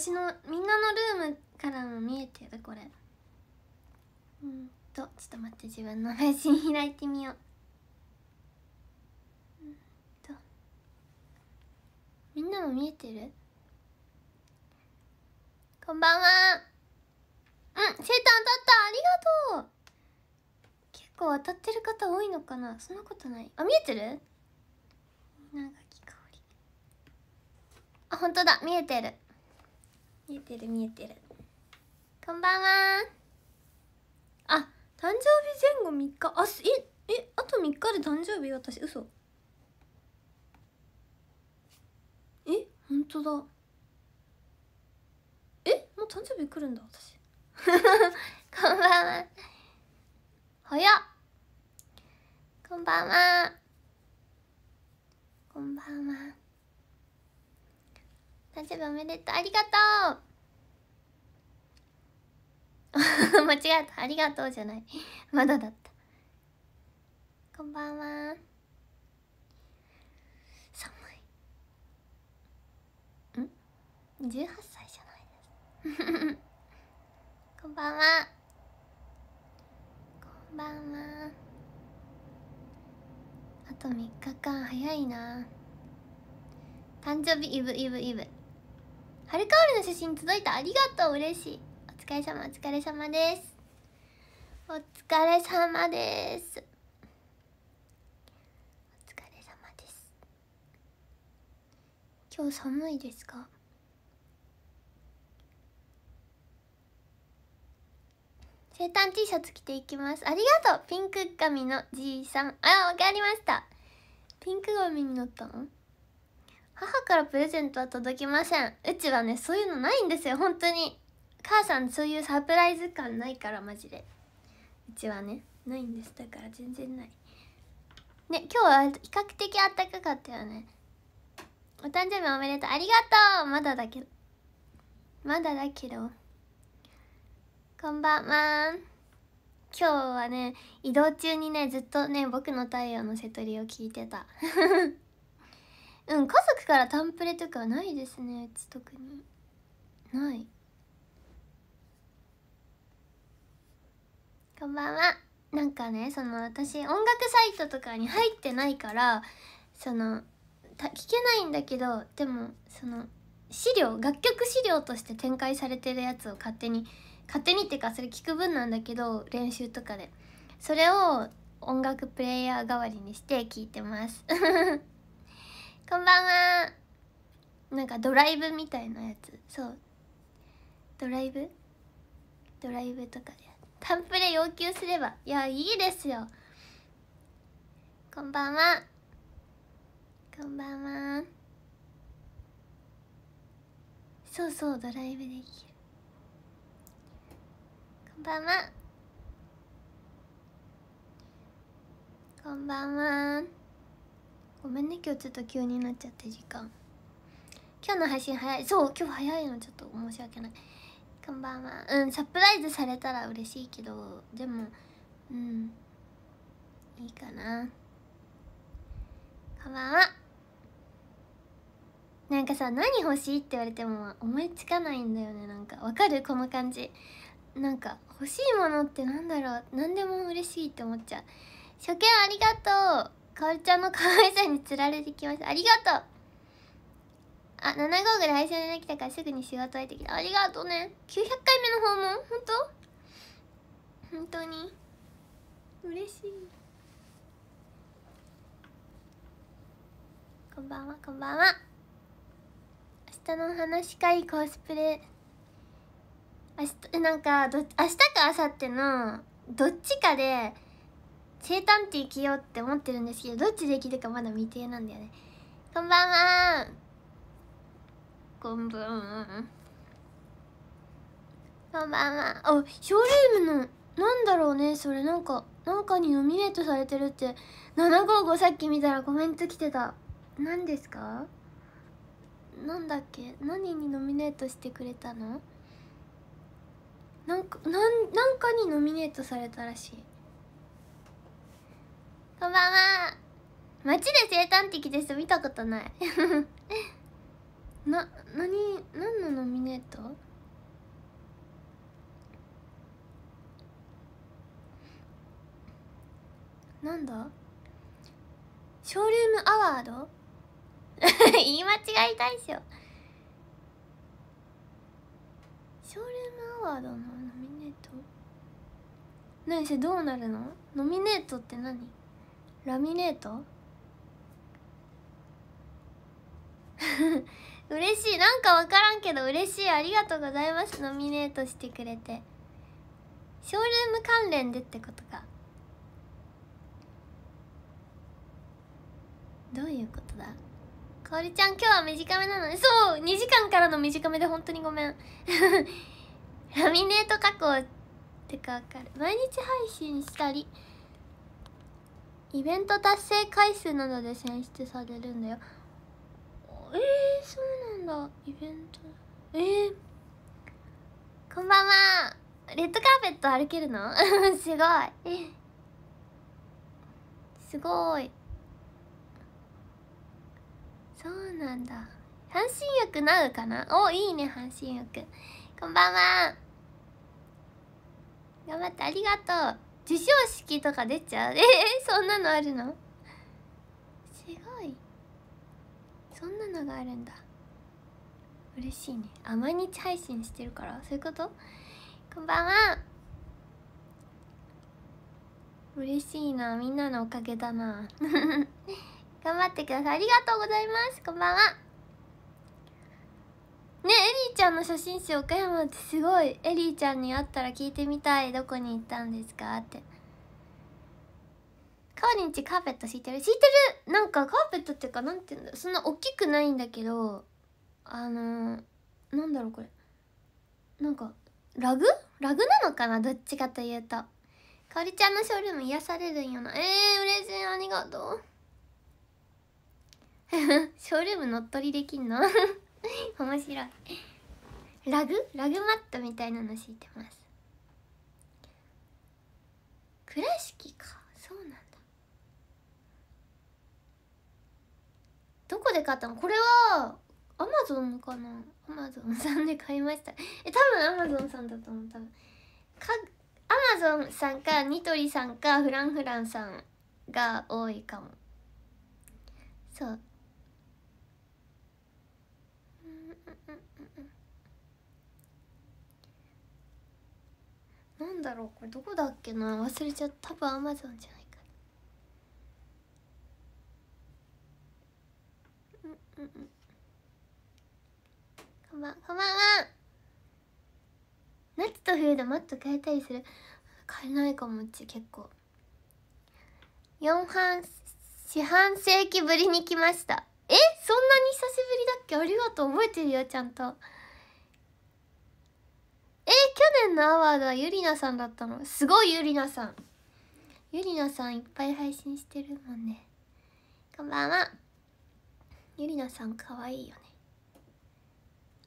私のみんなのルームからも見えてるこれうんとちょっと待って自分の配信開いてみよううんとみんなも見えてるこんばんはうんセーター当たったありがとう結構当たってる方多いのかなそんなことないあ見えてる稲垣かりあ本当だ見えてる見えてる見えてるこんばんはあ誕生日前後3日あすええあと3日で誕生日私嘘え本当だえもう誕生日来るんだ私 こんばんは早っこんばんはこんばんは誕生日おめでとうありがとう間違えたありがとうじゃない まだだったこんばんは寒いん18歳じゃないです こんばんはこんばんはあと3日間早いな誕生日イブイブイブ春カオの写真届いたありがとう嬉しいお疲れ様お疲れ様ですお疲れ様ですお疲れ様です今日寒いですか生誕 T シャツ着ていきますありがとうピンク髪のじいさんあわかりましたピンク髪になったの母からプレゼントは届きませんうちはねそういうのないんですよ本当に母さんそういうサプライズ感ないからマジでうちはねないんですだから全然ないね今日は比較的あったかかったよねお誕生日おめでとうありがとうまだだけどまだだけどこんばんは今日はね移動中にねずっとね僕の太陽の瀬取りを聞いてた うん家族からタンプレとかないですねうち特にないこんばんはなんかねその私音楽サイトとかに入ってないからその聞けないんだけどでもその資料楽曲資料として展開されてるやつを勝手に勝手にっていうかそれ聞く分なんだけど練習とかでそれを音楽プレイヤー代わりにして聞いてますこんばんはなんかドライブみたいなやつそうドライブドライブとかでタンプレ要求すればいやいいですよこんばんはこんばんはそうそうドライブできるこんばんはこんばんはごめんね今日ちょっと急になっちゃって時間今日の配信早いそう今日早いのちょっと申し訳ないこんばんはうんサプライズされたら嬉しいけどでもうんいいかなこんばんはなんかさ何欲しいって言われても思いつかないんだよねなんかわかるこの感じなんか欲しいものってなんだろう何でも嬉しいって思っちゃう初見ありがとうかおりちゃんの可愛さにつられてきましたありがとうあ7号ぐらい配信できたからすぐに仕事入ってきたありがとうね900回目の訪問本当本当に嬉しいこんばんはこんばんは明日の話し会コスプレ明日なんかど明日か明後日のどっちかで生誕って生きようって思ってるんですけどどっちで生きるかまだ未定なんだよねこんばんはこんばんはこんばんはあショールームのなんだろうねそれなんかなんかにノミネートされてるって755さっき見たらコメント来てた何ですかなんだっけ何にノミネートしてくれたのなんかなんなんかにノミネートされたらしいこんばんは街で生誕って来て人見たことない な、なに、何のノミネートなんだショールームアワード 言い間違いたいっしょショールームアワードのノミネート何せどうなるのノミネートって何ラミネート 嬉しいなんか分からんけど嬉しいありがとうございますノミネートしてくれてショールーム関連でってことかどういうことだかおりちゃん今日は短めなのにそう2時間からの短めで本当にごめん ラミネート加工ってか分かる毎日配信したりイベント達成回数などで選出されるんだよえー、そうなんだイベントえー、こんばんはレッドカーペット歩けるの すごいすごいそうなんだ半身浴なうかなおいいね半身浴こんばんは頑張ってありがとう授賞式とか出ちゃう えー、そんなのあるのすごいそんなのがあるんだ嬉しいねあ毎日配信してるからそういうことこんばんは嬉しいなみんなのおかげだな 頑張ってくださいありがとうございますこんばんはちゃんの写真集岡山ってすごいエリーちゃんに会ったら聞いてみたいどこに行ったんですかってかおりんちカーペット敷いてる敷いてるなんかカーペットっていうかなんていうんだそんな大きくないんだけどあのー、なんだろうこれなんかラグラグなのかなどっちかというとかおりちゃんのショールーム癒されるんよなえー、嬉しいありがとう ショールーム乗っ取りできんの 面白いラグラグマットみたいなの敷いてます倉敷かそうなんだどこで買ったのこれはアマゾンかなアマゾンさんで買いましたえ多分アマゾンさんだと思う多分かアマゾンさんかニトリさんかフランフランさんが多いかもそううんうんなんだろうこれどこだっけな忘れちゃった多分アマゾンじゃないかなうんうんうんこんばんこんばんは夏と冬でマット変えたりする変えないかもうち結構4半四半世紀ぶりに来ましたえそんなに久しぶりだっけありがとう覚えてるよちゃんと年のアワードはゆりなさんだったのすごいゆりなさんゆりなさんいっぱい配信してるもんねこんばんはゆりなさんかわいいよね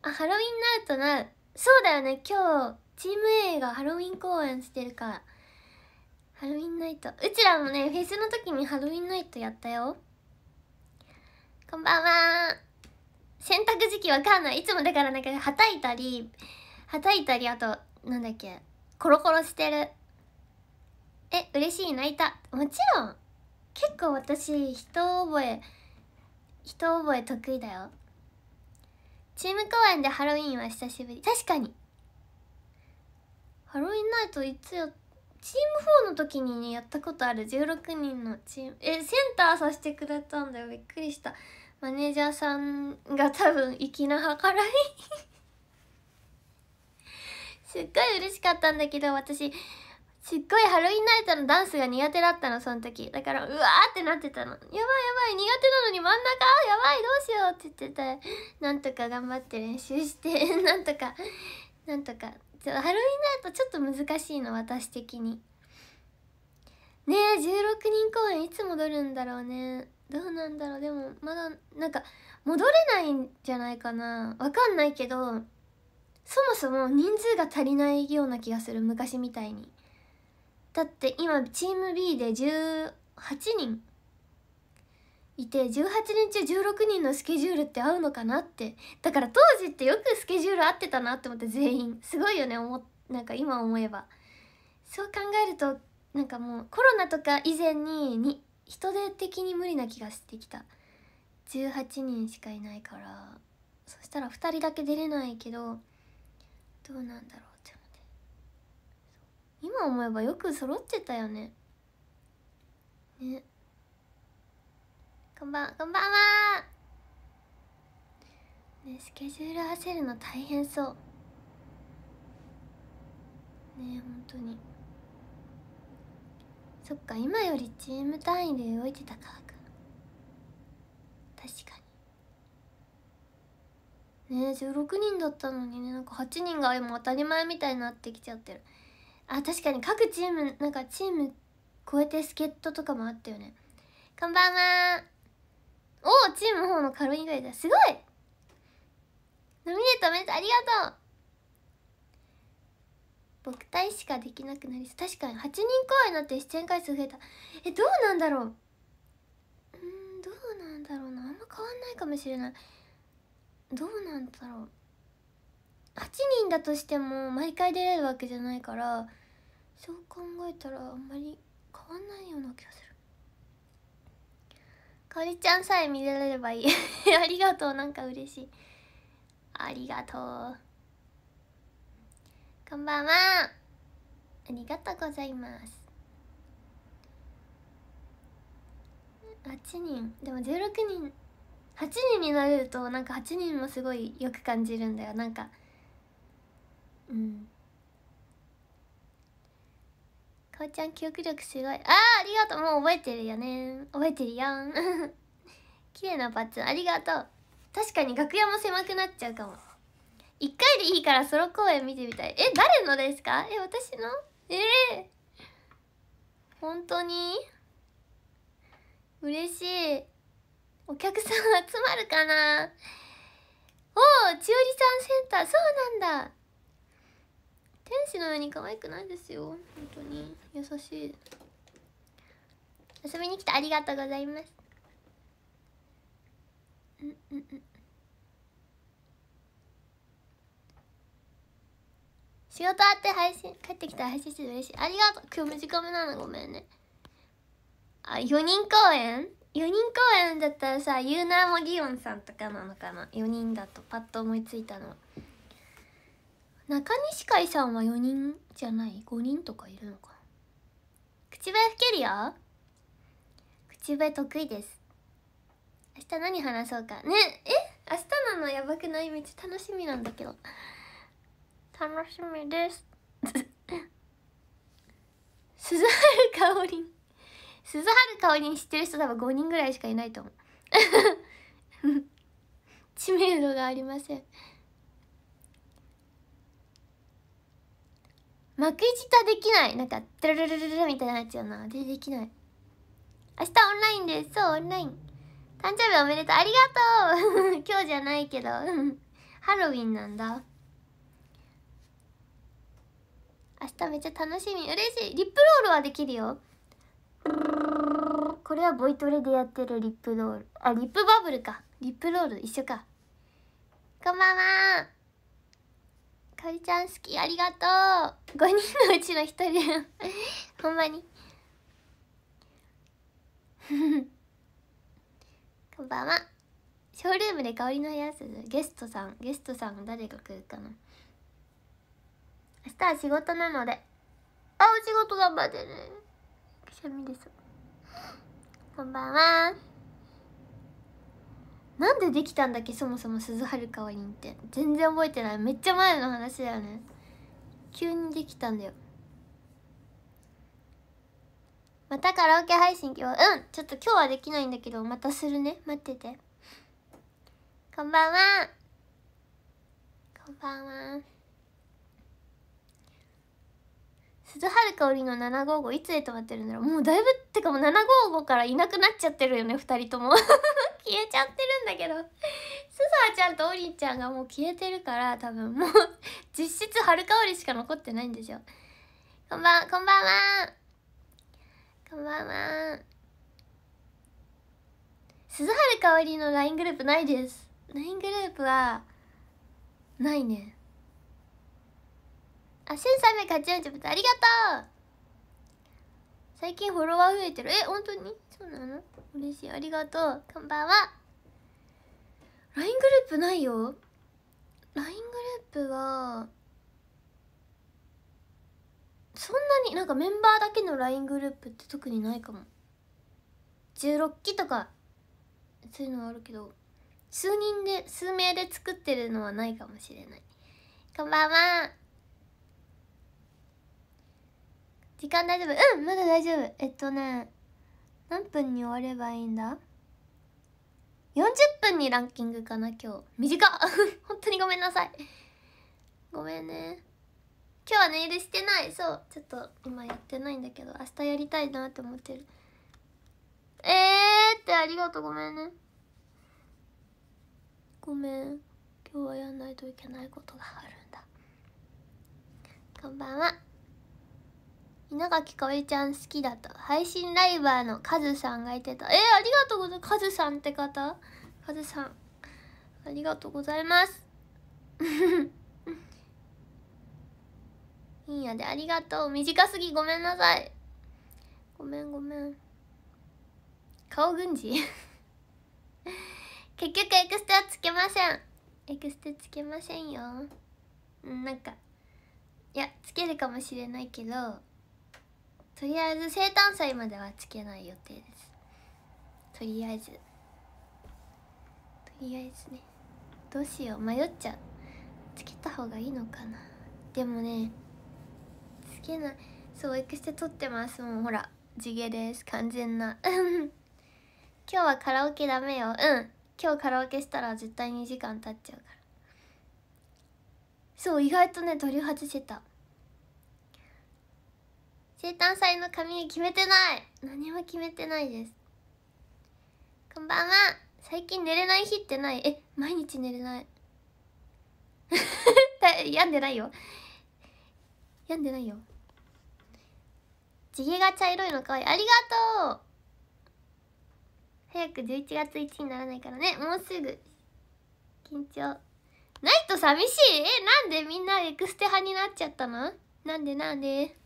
あハロウィンナウトなそうだよね今日チーム A がハロウィン公演してるからハロウィンナイトうちらもねフェスの時にハロウィンナイトやったよこんばんは洗濯時期わかんないいつもだからなんかはたいたりはたいたりあとなんだっけコロコロしてるえ嬉しい泣いたもちろん結構私人覚え人覚え得意だよチーム公演でハロウィンは久しぶり確かにハロウィンナイトいつやチーム4の時にねやったことある16人のチームえセンターさせてくれたんだよびっくりしたマネージャーさんが多分粋な計らいすっごい嬉しかったんだけど私すっごいハロウィンナイトのダンスが苦手だったのその時だからうわーってなってたのやばいやばい苦手なのに真ん中やばいどうしようって言ってたなんとか頑張って練習して なんとかなんとかハロウィンナイトちょっと難しいの私的にねえ16人公演いつ戻るんだろうねどうなんだろうでもまだなんか戻れないんじゃないかなわかんないけどそもそも人数が足りないような気がする昔みたいにだって今チーム B で18人いて18人中16人のスケジュールって合うのかなってだから当時ってよくスケジュール合ってたなって思って全員すごいよね思なんか今思えばそう考えるとなんかもうコロナとか以前にに人手的に無理な気がしてきた18人しかいないからそしたら2人だけ出れないけどどうなんだろうって思って今思えばよく揃ってたよねねこんばんこんばんはねスケジュール合わせるの大変そうね本当にそっか今よりチーム単位で動いてたからか確かね16人だったのにねなんか8人が今当たり前みたいになってきちゃってるあ確かに各チームなんかチーム超えて助っ人とかもあったよねこんばんはおおチーム方の軽いぐらいだすごいノミネートめっちゃありがとう僕体しかできなくなり確かに8人公演なって出演回数増えたえどうなんだろううんどうなんだろうなあんま変わんないかもしれないどうなんだろう8人だとしても毎回出れるわけじゃないからそう考えたらあんまり変わんないような気がするかおりちゃんさえ見られればいい ありがとうなんか嬉しいありがとうこんばんはありがとうございます8人でも16人8人になれるとなんか8人もすごいよく感じるんだよなんかうんかおちゃん記憶力すごいあーありがとうもう覚えてるよね覚えてるよん 綺麗なパッツンありがとう確かに楽屋も狭くなっちゃうかも1回でいいからソロ公演見てみたいえ誰のですかえ私のええー、本当に嬉しいお客さん集まるかなおおちおさんセンターそうなんだ天使のように可愛くないですよ本当に優しい遊びに来てありがとうございますうんうんうん仕事あって配信帰ってきたら配信して嬉しいありがとう今日短めなのごめんねあ4人公演4人公演だったらさユーナーもギオンさんとかなのかな4人だとパッと思いついたのは中西海さんは4人じゃない5人とかいるのか口笛吹けるよ口笛得意です明日何話そうかねえ明日なのやばくないめっちゃ楽しみなんだけど楽しみです 鈴春かおりん鈴春香りに知ってる人多分5人ぐらいしかいないと思う 知名度がありません幕下できないなんかトゥルルルルルみたいなやつよなでできない明日オンラインですそうオンライン誕生日おめでとうありがとう 今日じゃないけど ハロウィンなんだ明日めっちゃ楽しみ嬉しいリップロールはできるよこれはボイトレでやってるリップロールあリップバブルかリップロール一緒かこんばんはかりちゃん好きありがとう5人のうちの1人ほんまに こんばんはショールームで香りのやつゲストさんゲストさん誰が来るかな明日は仕事なのであお仕事頑張ってねくしゃみですこんばんはなんでできたんだっけそもそも鈴はるかわりんって全然覚えてないめっちゃ前の話だよね急にできたんだよまたカラオケ配信今日うんちょっと今日はできないんだけどまたするね待っててこんばんはこんばんは鈴春香織の755いつへ止まってるんだろうもうだいぶってかもう755からいなくなっちゃってるよね2人とも 消えちゃってるんだけど鈴葉ちゃんとおりちゃんがもう消えてるから多分もう実質春香織しか残ってないんでしょこんばんこんばんはこんばんは鈴春香織の LINE グループないです LINE グループはないねあ、1380ありがとう最近フォロワー増えてる。え、本当にそうなの嬉しい。ありがとう。こんばんは。LINE グループないよ。LINE グループは、そんなに、なんかメンバーだけの LINE グループって特にないかも。16期とか、そういうのはあるけど、数人で、数名で作ってるのはないかもしれない。こんばんは。時間大丈夫うんまだ大丈夫えっとね何分に終わればいいんだ40分にランキングかな今日短っ 本当にごめんなさいごめんね今日はネイルしてないそうちょっと今やってないんだけど明日やりたいなって思ってるえーってありがとうごめんねごめん今日はやんないといけないことがあるんだこんばんは稲垣かおりちゃん好きだと配信ライバーのカズさんが言ってたえー、ありがとうございますカズさんって方カズさんありがとうございます いいやでありがとう短すぎごめんなさいごめんごめん顔軍事 結局エクステはつけませんエクステつけませんよなんかいやつけるかもしれないけどとりあえず生誕祭まではつけない予定ですとりあえずとりあえずねどうしよう迷っちゃうつけた方がいいのかなでもねつけないそうエクステ撮ってますもうほら地毛です完全な今日はカラオケダメようん今日カラオケしたら絶対2時間経っちゃうからそう意外とね取り外せた生誕祭の髪決めてない何も決めてないですこんばんは最近寝れない日ってないえ毎日寝れない 病んでないよ病んでないよ地毛が茶色いのかわいいありがとう早く11月1にならないからねもうすぐ緊張ないと寂しいえなんでみんなエクステ派になっちゃったのなんでなんで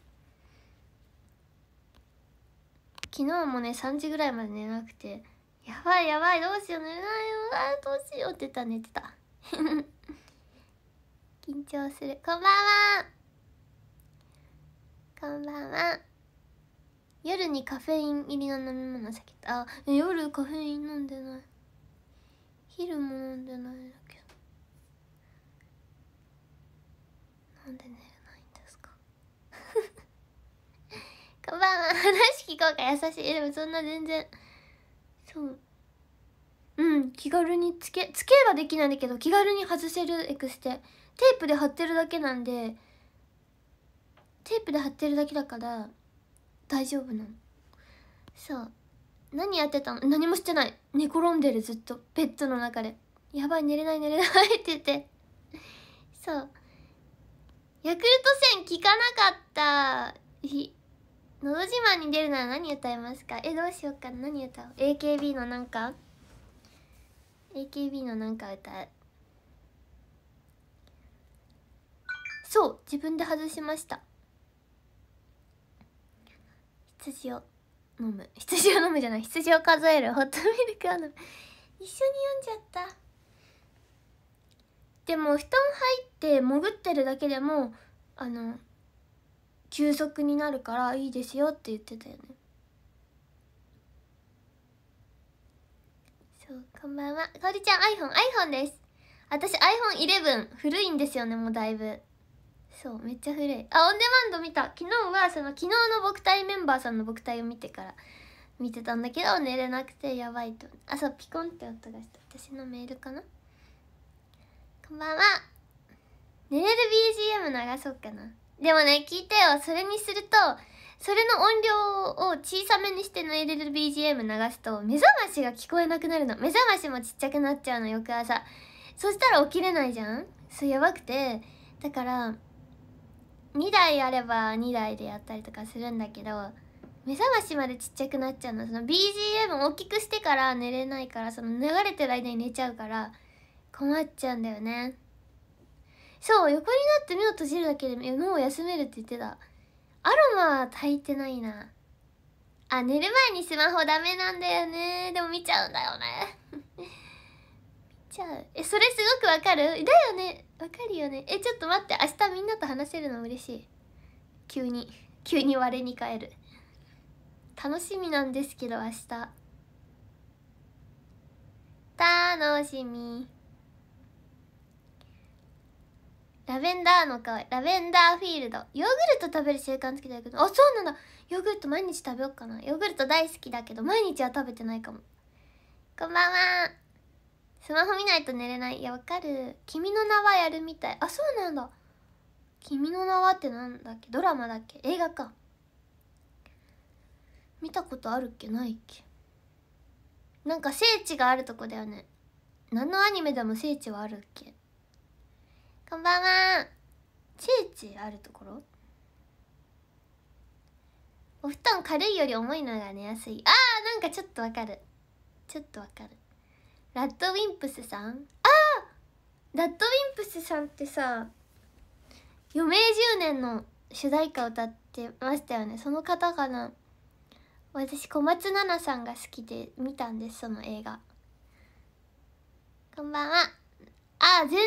昨日もね3時ぐらいまで寝なくてやばいやばいどうしよう寝ないよあどうしようって言った寝てた 緊張するこんばんはこんばんは夜にカフェイン入りの飲み物避けたあ夜カフェイン飲んでない昼も飲んでないだけどなんで寝るこんばんは。話聞こうか、優しい。でもそんな全然。そう。うん、気軽につけ、つけはできないんだけど、気軽に外せるエクステ。テープで貼ってるだけなんで、テープで貼ってるだけだから、大丈夫なの。そう。何やってたの何もしてない。寝転んでる、ずっと。ベッドの中で。やばい、寝れない、寝れないって言って。そう。ヤクルト戦聞効かなかったのど自慢に出るなら何歌いますかえどうしようかな何歌おう AKB のなんか AKB のなんか歌そう自分で外しました羊を飲む羊を飲むじゃない羊を数えるホットミルクを飲む一緒に読んじゃったでも布団入って潜ってるだけでもあの休息になるからいいですよって言ってたよねそうこんばんはかおりちゃん iPhoneiPhone です私 iPhone11 古いんですよねもうだいぶそうめっちゃ古いあオンデマンド見た昨日はその昨日の僕隊メンバーさんの僕隊を見てから見てたんだけど寝れなくてやばいと朝ピコンって音がした私のメールかなこんばんは寝れる BGM 流そうかなでもね、聞いてよ。それにすると、それの音量を小さめにして寝れる BGM 流すと、目覚ましが聞こえなくなるの。目覚ましもちっちゃくなっちゃうの、翌朝。そしたら起きれないじゃんそう、やばくて。だから、2台あれば2台でやったりとかするんだけど、目覚ましまでちっちゃくなっちゃうの。その BGM 大きくしてから寝れないから、その流れてる間に寝ちゃうから、困っちゃうんだよね。そう横になって目を閉じるだけで脳を休めるって言ってたアロマは炊いてないなあ寝る前にスマホダメなんだよねでも見ちゃうんだよね見ちゃうえそれすごくわかるだよねわかるよねえちょっと待って明日みんなと話せるの嬉しい急に急に我に返る楽しみなんですけど明日楽しみラベンダーの香りラベンダーフィールドヨーグルト食べる習慣つけてるけどあそうなんだヨーグルト毎日食べようかなヨーグルト大好きだけど毎日は食べてないかもこんばんはスマホ見ないと寝れないいやわかる君の名はやるみたいあそうなんだ君の名はってなんだっけドラマだっけ映画か見たことあるっけないっけなんか聖地があるとこだよね何のアニメでも聖地はあるっけこんばんはちいちあるところお布団軽いより重いのが寝やすいあーなんかちょっとわかるちょっとわかるラッドウィンプスさんあーラッドウィンプスさんってさ余命10年の主題歌歌ってましたよねその方かな私小松菜奈さんが好きで見たんですその映画こんばんはあ全然全然